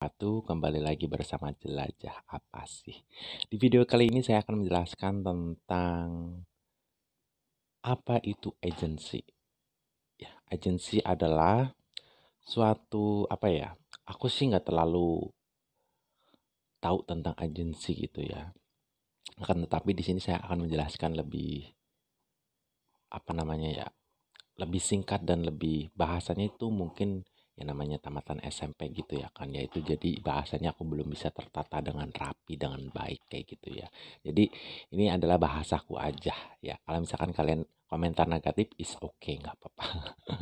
wabarakatuh Kembali lagi bersama Jelajah Apa Sih Di video kali ini saya akan menjelaskan tentang Apa itu agency ya, Agency adalah suatu apa ya Aku sih nggak terlalu tahu tentang agency gitu ya akan tetapi di sini saya akan menjelaskan lebih apa namanya ya lebih singkat dan lebih bahasanya itu mungkin yang namanya tamatan SMP gitu ya kan ya itu jadi bahasanya aku belum bisa tertata dengan rapi dengan baik kayak gitu ya jadi ini adalah bahasaku aja ya kalau misalkan kalian komentar negatif is okay nggak apa-apa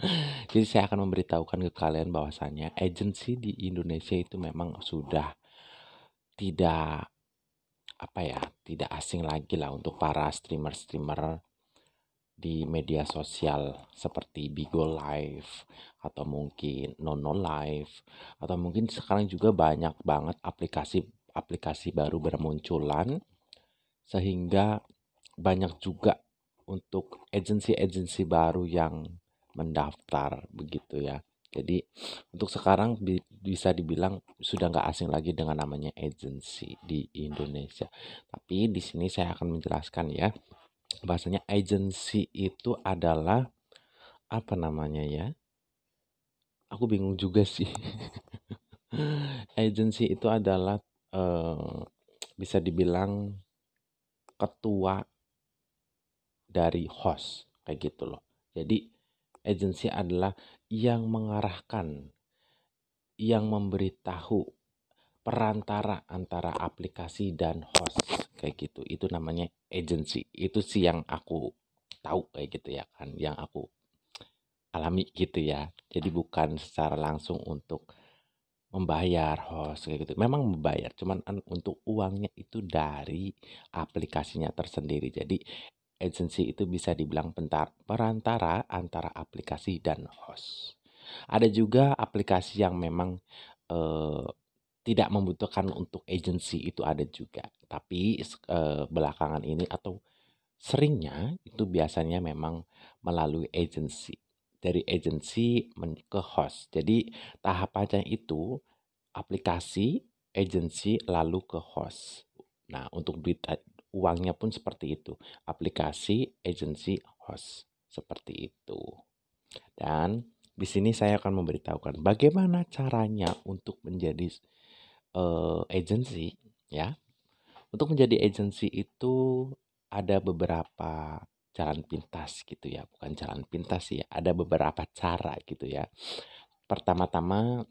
jadi saya akan memberitahukan ke kalian bahwasannya agency di Indonesia itu memang sudah tidak apa ya tidak asing lagi lah untuk para streamer-streamer di media sosial seperti Bigo Live atau mungkin Nono Live atau mungkin sekarang juga banyak banget aplikasi-aplikasi baru bermunculan sehingga banyak juga untuk agensi-agensi baru yang mendaftar begitu ya. Jadi untuk sekarang bi bisa dibilang sudah nggak asing lagi dengan namanya agensi di Indonesia. Tapi di sini saya akan menjelaskan ya bahasanya agency itu adalah apa namanya ya? Aku bingung juga sih. agency itu adalah eh, bisa dibilang ketua dari host kayak gitu loh. Jadi agency adalah yang mengarahkan, yang memberitahu perantara antara aplikasi dan host kayak gitu itu namanya agency itu sih yang aku tahu kayak gitu ya kan yang aku alami gitu ya jadi bukan secara langsung untuk membayar host kayak gitu memang membayar cuman untuk uangnya itu dari aplikasinya tersendiri jadi agency itu bisa dibilang pentar, perantara antara aplikasi dan host ada juga aplikasi yang memang eh, tidak membutuhkan untuk agensi itu ada juga. Tapi uh, belakangan ini atau seringnya itu biasanya memang melalui agensi. Dari agensi ke host. Jadi tahapannya itu aplikasi, agensi, lalu ke host. Nah, untuk duit eh, uangnya pun seperti itu. Aplikasi, agensi, host. Seperti itu. Dan di sini saya akan memberitahukan bagaimana caranya untuk menjadi uh, agency ya. Untuk menjadi agency itu ada beberapa jalan pintas gitu ya, bukan jalan pintas sih ya, ada beberapa cara gitu ya. Pertama-tama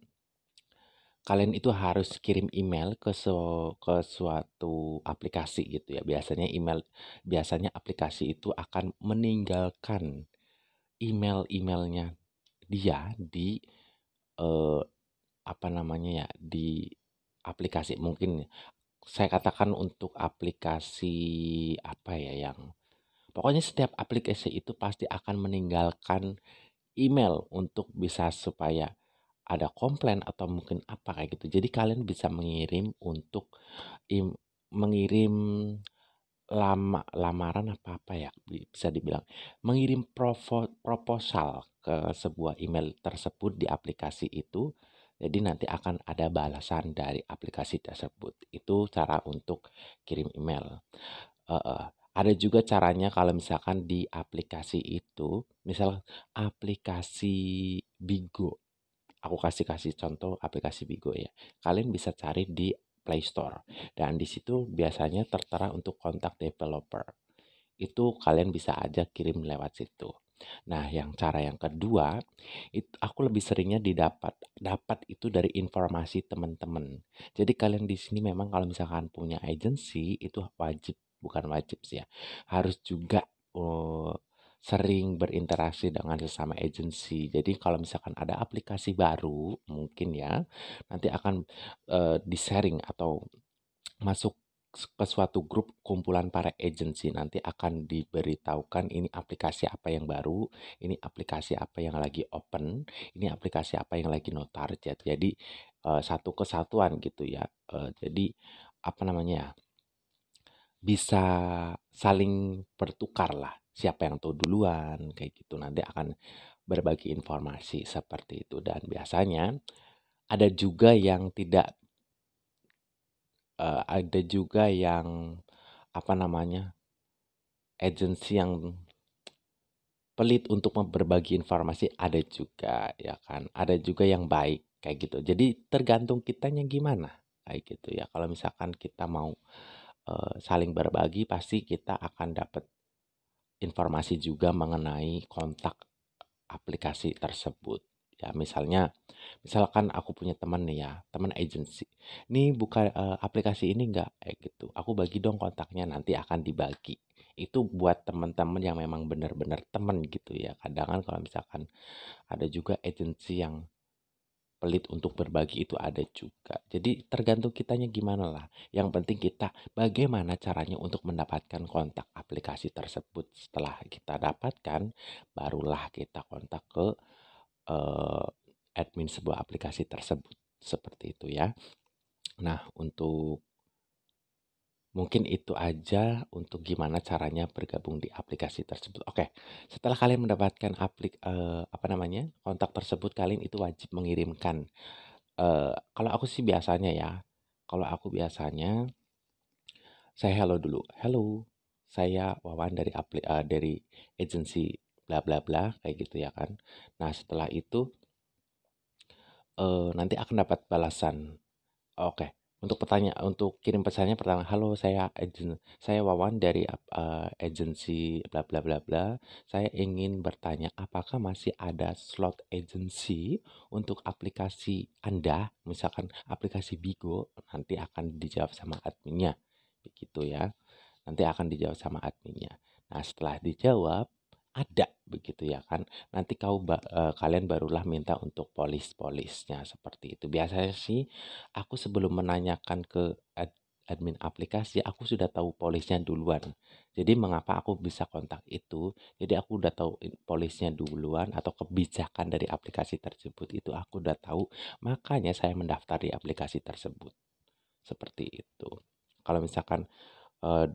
kalian itu harus kirim email ke su ke suatu aplikasi gitu ya. Biasanya email biasanya aplikasi itu akan meninggalkan email-emailnya dia di eh, apa namanya ya di aplikasi mungkin saya katakan untuk aplikasi apa ya yang pokoknya setiap aplikasi itu pasti akan meninggalkan email untuk bisa supaya ada komplain atau mungkin apa kayak gitu. Jadi kalian bisa mengirim untuk im, mengirim lama lamaran apa apa ya bisa dibilang mengirim provo, proposal ke sebuah email tersebut di aplikasi itu jadi nanti akan ada balasan dari aplikasi tersebut. Itu cara untuk kirim email. Uh, uh, ada juga caranya kalau misalkan di aplikasi itu, misal aplikasi Bigo. Aku kasih kasih contoh aplikasi Bigo ya. Kalian bisa cari di Play Store dan di situ biasanya tertera untuk kontak developer. Itu kalian bisa aja kirim lewat situ. Nah, yang cara yang kedua, itu aku lebih seringnya didapat. Dapat itu dari informasi teman-teman. Jadi kalian di sini memang kalau misalkan punya agency itu wajib, bukan wajib sih ya. Harus juga uh, sering berinteraksi dengan sesama agency. Jadi kalau misalkan ada aplikasi baru, mungkin ya nanti akan uh, eh, di sharing atau masuk ke suatu grup kumpulan para agency nanti akan diberitahukan ini aplikasi apa yang baru, ini aplikasi apa yang lagi open, ini aplikasi apa yang lagi no target. Jadi eh, satu kesatuan gitu ya. Eh, jadi apa namanya ya, Bisa saling bertukar lah siapa yang tahu duluan kayak gitu nanti akan berbagi informasi seperti itu dan biasanya ada juga yang tidak uh, ada juga yang, apa namanya, agensi yang pelit untuk berbagi informasi ada juga, ya kan. Ada juga yang baik, kayak gitu. Jadi tergantung kitanya gimana, kayak gitu ya. Kalau misalkan kita mau, uh, saling berbagi pasti kita akan dapat informasi juga mengenai kontak aplikasi tersebut ya misalnya misalkan aku punya teman nih ya teman agency ini buka e, aplikasi ini enggak eh gitu aku bagi dong kontaknya nanti akan dibagi itu buat teman-teman yang memang benar-benar teman gitu ya kadang kan kalau misalkan ada juga agency yang pelit untuk berbagi itu ada juga jadi tergantung kitanya gimana lah yang penting kita bagaimana caranya untuk mendapatkan kontak aplikasi tersebut setelah kita dapatkan barulah kita kontak ke uh, admin sebuah aplikasi tersebut seperti itu ya. Nah, untuk mungkin itu aja untuk gimana caranya bergabung di aplikasi tersebut. Oke, setelah kalian mendapatkan aplik uh, apa namanya kontak tersebut, kalian itu wajib mengirimkan. uh, kalau aku sih biasanya ya, kalau aku biasanya saya hello dulu, halo, saya Wawan dari aplik uh, dari agensi bla bla bla kayak gitu ya kan. Nah, setelah itu uh, nanti akan dapat balasan. Oke. Okay. Untuk pertanyaan untuk kirim pesannya pertama, "Halo, saya agent saya Wawan dari uh, agensi bla bla bla bla. Saya ingin bertanya apakah masih ada slot agensi untuk aplikasi Anda, misalkan aplikasi Bigo, nanti akan dijawab sama adminnya." Begitu ya. Nanti akan dijawab sama adminnya. Nah, setelah dijawab, ada begitu ya kan nanti kau ba e, kalian barulah minta untuk polis polisnya seperti itu biasanya sih aku sebelum menanyakan ke ad admin aplikasi aku sudah tahu polisnya duluan jadi mengapa aku bisa kontak itu jadi aku udah tahu polisnya duluan atau kebijakan dari aplikasi tersebut itu aku udah tahu makanya saya mendaftar di aplikasi tersebut seperti itu kalau misalkan e,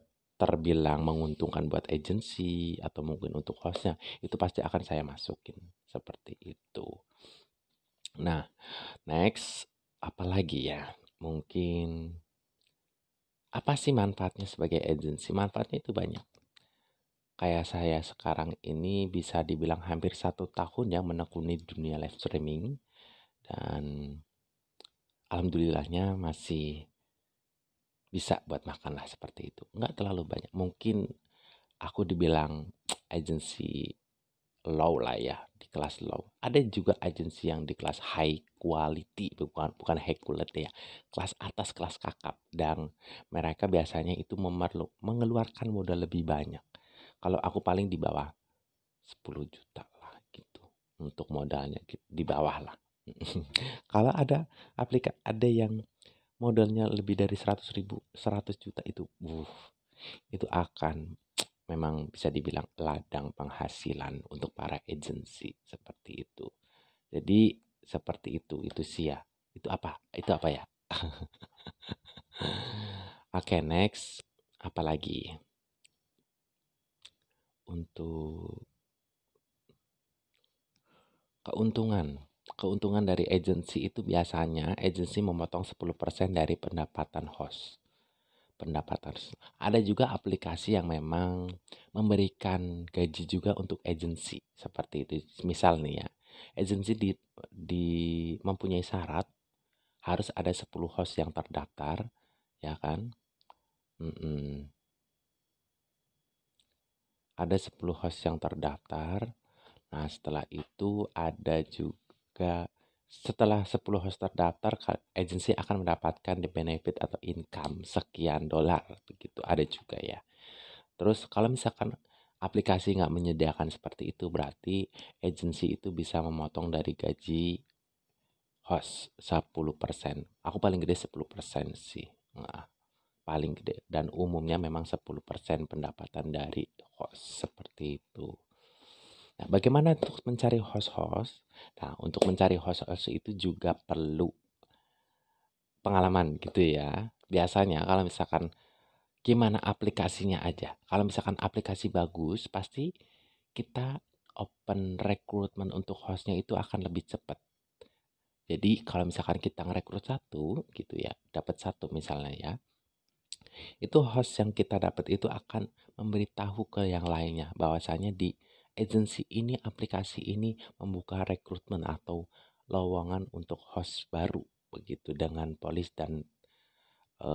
terbilang menguntungkan buat agensi atau mungkin untuk hostnya itu pasti akan saya masukin seperti itu nah next apalagi ya mungkin apa sih manfaatnya sebagai agensi manfaatnya itu banyak kayak saya sekarang ini bisa dibilang hampir satu tahun yang menekuni dunia live streaming dan alhamdulillahnya masih bisa buat makan lah seperti itu nggak terlalu banyak mungkin aku dibilang agensi low lah ya di kelas low ada juga agensi yang di kelas high quality bukan bukan high quality ya kelas atas kelas kakap dan mereka biasanya itu memerlu mengeluarkan modal lebih banyak kalau aku paling di bawah 10 juta lah gitu untuk modalnya di bawah lah kalau ada aplikasi ada yang modalnya lebih dari 100 ribu 100 juta itu uh, itu akan memang bisa dibilang ladang penghasilan untuk para agensi seperti itu jadi seperti itu itu sih ya itu apa itu apa ya oke okay, next lagi untuk keuntungan keuntungan dari agensi itu biasanya agensi memotong 10% dari pendapatan host. Pendapatan. Ada juga aplikasi yang memang memberikan gaji juga untuk agensi seperti itu. Misal nih ya, agensi di, di mempunyai syarat harus ada 10 host yang terdaftar, ya kan? Mm -mm. Ada 10 host yang terdaftar. Nah, setelah itu ada juga juga setelah 10 host terdaftar agensi akan mendapatkan the benefit atau income sekian dolar begitu ada juga ya terus kalau misalkan aplikasi nggak menyediakan seperti itu berarti agensi itu bisa memotong dari gaji host 10% aku paling gede 10% sih nah, paling gede dan umumnya memang 10% pendapatan dari host seperti itu Nah, bagaimana untuk mencari host-host? Nah, untuk mencari host-host itu juga perlu pengalaman gitu ya. Biasanya kalau misalkan gimana aplikasinya aja. Kalau misalkan aplikasi bagus, pasti kita open recruitment untuk hostnya itu akan lebih cepat. Jadi kalau misalkan kita ngerekrut satu gitu ya, dapat satu misalnya ya, itu host yang kita dapat itu akan memberitahu ke yang lainnya bahwasanya di agensi ini, aplikasi ini membuka rekrutmen atau lowongan untuk host baru begitu dengan polis dan e,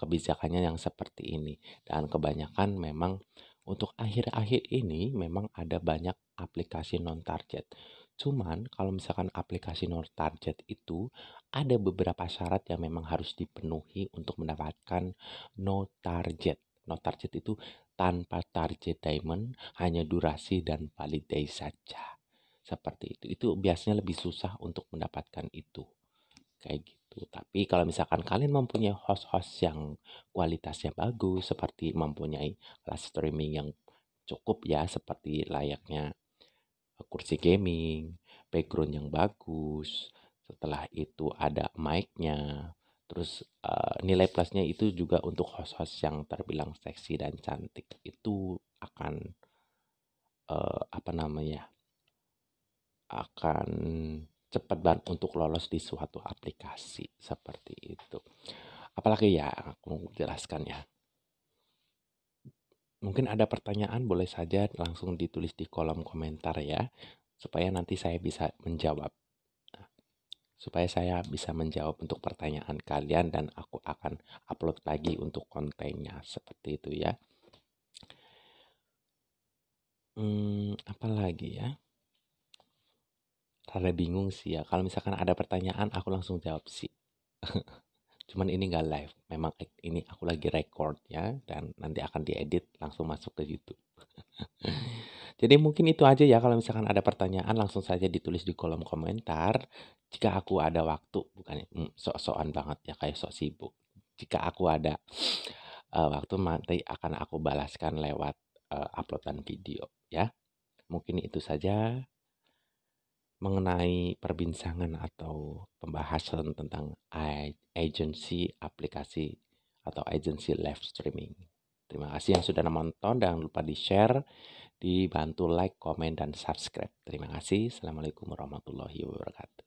kebijakannya yang seperti ini. Dan kebanyakan memang untuk akhir-akhir ini memang ada banyak aplikasi non target. Cuman kalau misalkan aplikasi non target itu ada beberapa syarat yang memang harus dipenuhi untuk mendapatkan no target No target itu tanpa target diamond, hanya durasi dan day saja. Seperti itu. Itu biasanya lebih susah untuk mendapatkan itu. Kayak gitu. Tapi kalau misalkan kalian mempunyai host-host yang kualitasnya bagus, seperti mempunyai live streaming yang cukup ya, seperti layaknya kursi gaming, background yang bagus, setelah itu ada mic-nya, terus uh, nilai plusnya itu juga untuk host-host yang terbilang seksi dan cantik itu akan uh, apa namanya akan cepat banget untuk lolos di suatu aplikasi seperti itu apalagi ya aku jelaskan ya mungkin ada pertanyaan boleh saja langsung ditulis di kolom komentar ya supaya nanti saya bisa menjawab supaya saya bisa menjawab untuk pertanyaan kalian dan aku akan upload lagi untuk kontennya seperti itu ya. Hmm, apa lagi ya? Rada bingung sih ya. Kalau misalkan ada pertanyaan, aku langsung jawab sih. Cuman ini nggak live. Memang ini aku lagi record ya dan nanti akan diedit langsung masuk ke YouTube. Jadi mungkin itu aja ya kalau misalkan ada pertanyaan langsung saja ditulis di kolom komentar. Jika aku ada waktu, bukan ya, hmm, sok-sokan banget ya kayak sok sibuk. Jika aku ada uh, waktu nanti akan aku balaskan lewat uh, uploadan video ya. Mungkin itu saja mengenai perbincangan atau pembahasan tentang agency aplikasi atau agency live streaming. Terima kasih yang sudah menonton. dan lupa di-share dibantu like, komen, dan subscribe. Terima kasih. Assalamualaikum warahmatullahi wabarakatuh.